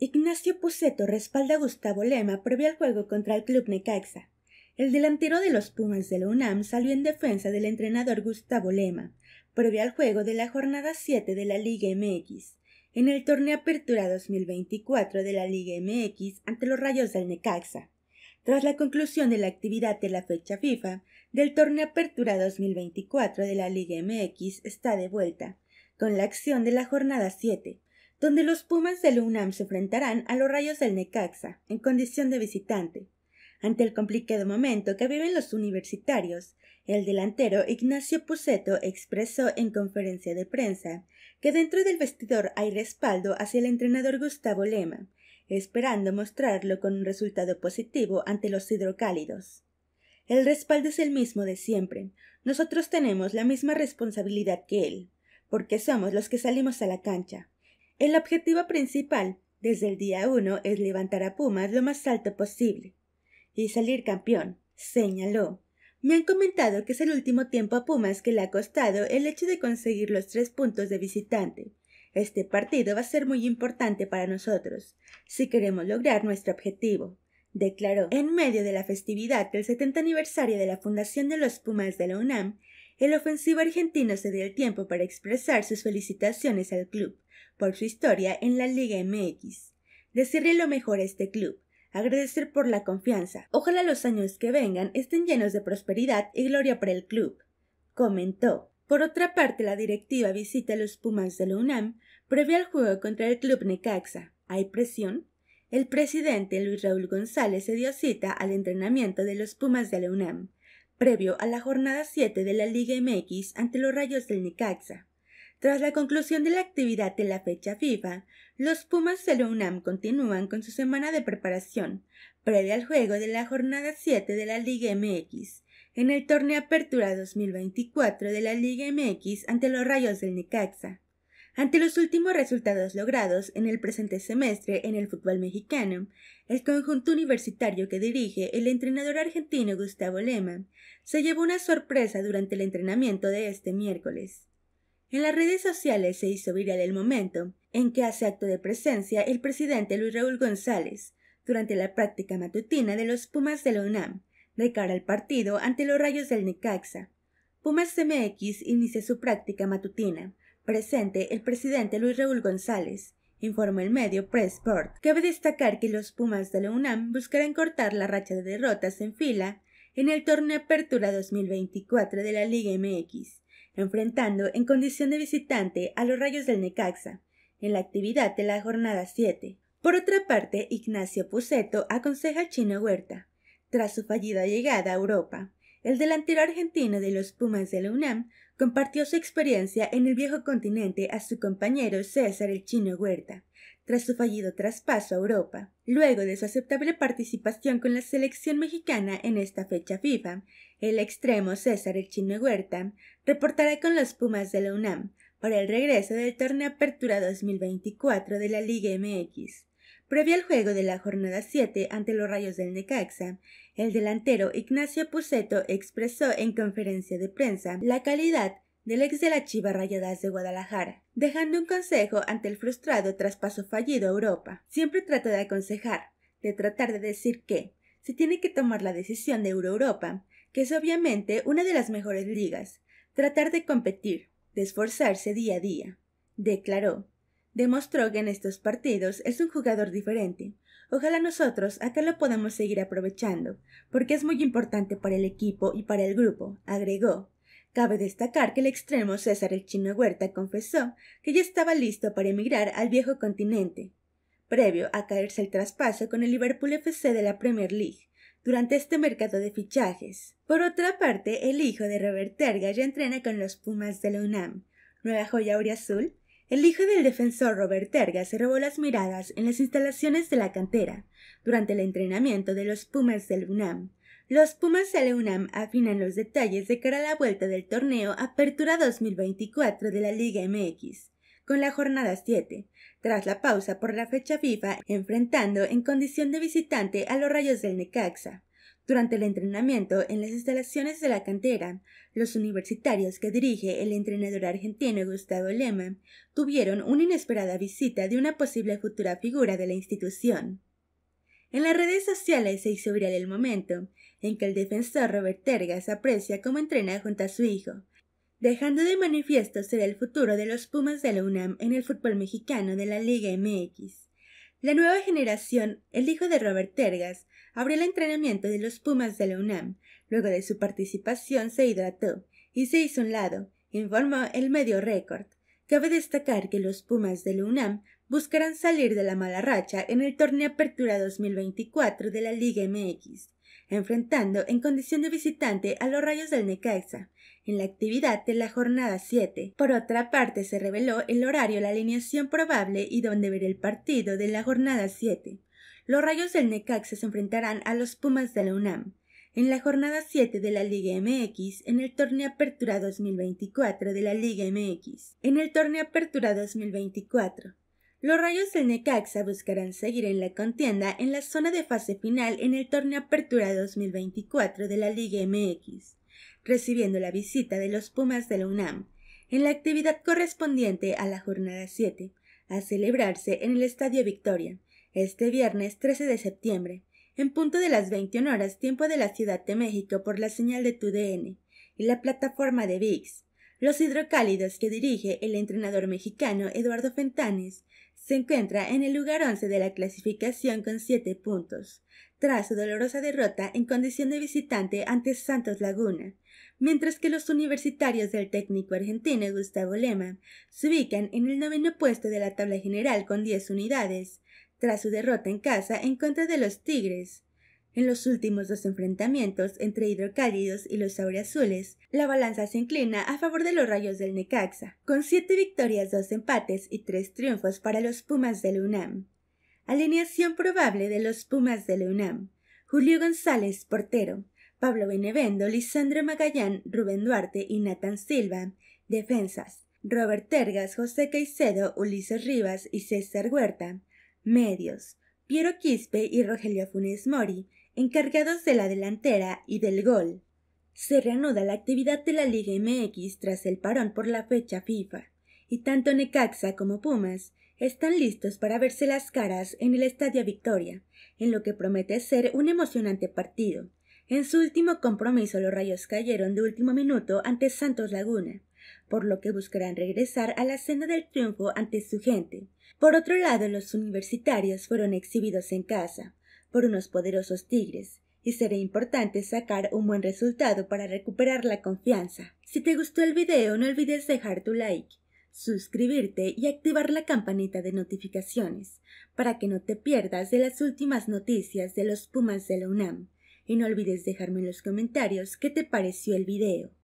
Ignacio Puceto respalda a Gustavo Lema previo al juego contra el Club Necaxa. El delantero de los Pumas de la UNAM salió en defensa del entrenador Gustavo Lema, previo al juego de la jornada 7 de la Liga MX, en el torneo Apertura 2024 de la Liga MX ante los Rayos del Necaxa. Tras la conclusión de la actividad de la fecha FIFA del torneo Apertura 2024 de la Liga MX está de vuelta, con la acción de la jornada 7, donde los Pumas del UNAM se enfrentarán a los Rayos del Necaxa en condición de visitante. Ante el complicado momento que viven los universitarios, el delantero Ignacio Puceto expresó en conferencia de prensa que dentro del vestidor hay respaldo hacia el entrenador Gustavo Lema, esperando mostrarlo con un resultado positivo ante los hidrocálidos. El respaldo es el mismo de siempre. Nosotros tenemos la misma responsabilidad que él, porque somos los que salimos a la cancha. El objetivo principal desde el día 1 es levantar a Pumas lo más alto posible y salir campeón, señaló. Me han comentado que es el último tiempo a Pumas que le ha costado el hecho de conseguir los tres puntos de visitante. Este partido va a ser muy importante para nosotros, si queremos lograr nuestro objetivo, declaró en medio de la festividad del 70 aniversario de la Fundación de los Pumas de la UNAM el ofensivo argentino se dio el tiempo para expresar sus felicitaciones al club por su historia en la Liga MX. Decirle lo mejor a este club, agradecer por la confianza. Ojalá los años que vengan estén llenos de prosperidad y gloria para el club, comentó. Por otra parte, la directiva visita a los Pumas de la UNAM previo al juego contra el club Necaxa. ¿Hay presión? El presidente Luis Raúl González se dio cita al entrenamiento de los Pumas de la UNAM previo a la jornada 7 de la Liga MX ante los Rayos del Necaxa. Tras la conclusión de la actividad de la fecha FIFA, los Pumas de la UNAM continúan con su semana de preparación, previa al juego de la jornada 7 de la Liga MX, en el torneo Apertura 2024 de la Liga MX ante los Rayos del Necaxa. Ante los últimos resultados logrados en el presente semestre en el fútbol mexicano, el conjunto universitario que dirige el entrenador argentino Gustavo Lema se llevó una sorpresa durante el entrenamiento de este miércoles. En las redes sociales se hizo viral el momento en que hace acto de presencia el presidente Luis Raúl González durante la práctica matutina de los Pumas de la UNAM, de cara al partido ante los rayos del Necaxa. Pumas MX inicia su práctica matutina. Presente el presidente Luis Raúl González, informó el medio Pressport. Cabe destacar que los Pumas de la UNAM buscarán cortar la racha de derrotas en fila en el torneo Apertura 2024 de la Liga MX, enfrentando en condición de visitante a los Rayos del Necaxa, en la actividad de la jornada 7. Por otra parte, Ignacio Puceto aconseja a Chino Huerta, tras su fallida llegada a Europa, el delantero argentino de los Pumas de la UNAM compartió su experiencia en el viejo continente a su compañero César el Chino Huerta, tras su fallido traspaso a Europa, luego de su aceptable participación con la selección mexicana en esta fecha FIFA, el extremo César el Chino Huerta reportará con los Pumas de la UNAM para el regreso del torneo Apertura 2024 de la Liga MX. Previo al juego de la jornada 7 ante los Rayos del Necaxa, el delantero Ignacio Puceto expresó en conferencia de prensa la calidad del ex de la Chiva Rayadas de Guadalajara, dejando un consejo ante el frustrado traspaso fallido a Europa. Siempre trata de aconsejar, de tratar de decir que se tiene que tomar la decisión de Euro Europa, que es obviamente una de las mejores ligas, tratar de competir, de esforzarse día a día, declaró. Demostró que en estos partidos es un jugador diferente. Ojalá nosotros acá lo podamos seguir aprovechando, porque es muy importante para el equipo y para el grupo, agregó. Cabe destacar que el extremo César el Chino Huerta confesó que ya estaba listo para emigrar al viejo continente, previo a caerse el traspaso con el Liverpool FC de la Premier League durante este mercado de fichajes. Por otra parte, el hijo de Robert Terga ya entrena con los Pumas de la UNAM. Nueva joya aurea azul el hijo del defensor Robert Terga se robó las miradas en las instalaciones de la cantera durante el entrenamiento de los Pumas del UNAM. Los Pumas del UNAM afinan los detalles de cara a la vuelta del torneo Apertura 2024 de la Liga MX, con la jornada 7, tras la pausa por la fecha FIFA, enfrentando en condición de visitante a los Rayos del Necaxa. Durante el entrenamiento en las instalaciones de la cantera, los universitarios que dirige el entrenador argentino Gustavo Lema tuvieron una inesperada visita de una posible futura figura de la institución. En las redes sociales se hizo viral el momento en que el defensor Robert Tergas aprecia cómo entrena junto a su hijo, dejando de manifiesto ser el futuro de los Pumas de la UNAM en el fútbol mexicano de la Liga MX. La nueva generación, el hijo de Robert Tergas, abrió el entrenamiento de los Pumas de la UNAM. Luego de su participación se hidrató y se hizo un lado, informó el medio récord. Cabe destacar que los Pumas de la UNAM buscarán salir de la mala racha en el torneo Apertura 2024 de la Liga MX, enfrentando en condición de visitante a los Rayos del Necaxa, en la actividad de la jornada 7. Por otra parte, se reveló el horario, la alineación probable y dónde ver el partido de la jornada 7. Los Rayos del Necaxa se enfrentarán a los Pumas de la UNAM en la jornada 7 de la Liga MX en el torneo Apertura 2024 de la Liga MX. En el torneo Apertura 2024, los Rayos del Necaxa buscarán seguir en la contienda en la zona de fase final en el torneo Apertura 2024 de la Liga MX recibiendo la visita de los Pumas de la UNAM, en la actividad correspondiente a la jornada 7, a celebrarse en el Estadio Victoria, este viernes 13 de septiembre, en punto de las 21 horas tiempo de la Ciudad de México por la señal de TUDN y la plataforma de VIX. Los hidrocálidos que dirige el entrenador mexicano Eduardo Fentanes se encuentra en el lugar 11 de la clasificación con 7 puntos, tras su dolorosa derrota en condición de visitante ante Santos Laguna, mientras que los universitarios del técnico argentino Gustavo Lema se ubican en el noveno puesto de la tabla general con 10 unidades, tras su derrota en casa en contra de los Tigres. En los últimos dos enfrentamientos entre Hidrocálidos y los Aureazules, la balanza se inclina a favor de los Rayos del Necaxa, con siete victorias, dos empates y tres triunfos para los Pumas del UNAM. Alineación probable de los Pumas del UNAM. Julio González, portero. Pablo Benevendo, Lisandro Magallán, Rubén Duarte y Nathan Silva. Defensas. Robert Tergas, José Caicedo, Ulises Rivas y César Huerta. Medios. Piero Quispe y Rogelio Funes Mori, encargados de la delantera y del gol. Se reanuda la actividad de la Liga MX tras el parón por la fecha FIFA, y tanto Necaxa como Pumas están listos para verse las caras en el Estadio Victoria, en lo que promete ser un emocionante partido, en su último compromiso los Rayos cayeron de último minuto ante Santos Laguna, por lo que buscarán regresar a la Cena del triunfo ante su gente. Por otro lado, los universitarios fueron exhibidos en casa por unos poderosos Tigres, y será importante sacar un buen resultado para recuperar la confianza. Si te gustó el video, no olvides dejar tu like, suscribirte y activar la campanita de notificaciones para que no te pierdas de las últimas noticias de los Pumas de la UNAM y no olvides dejarme en los comentarios qué te pareció el video.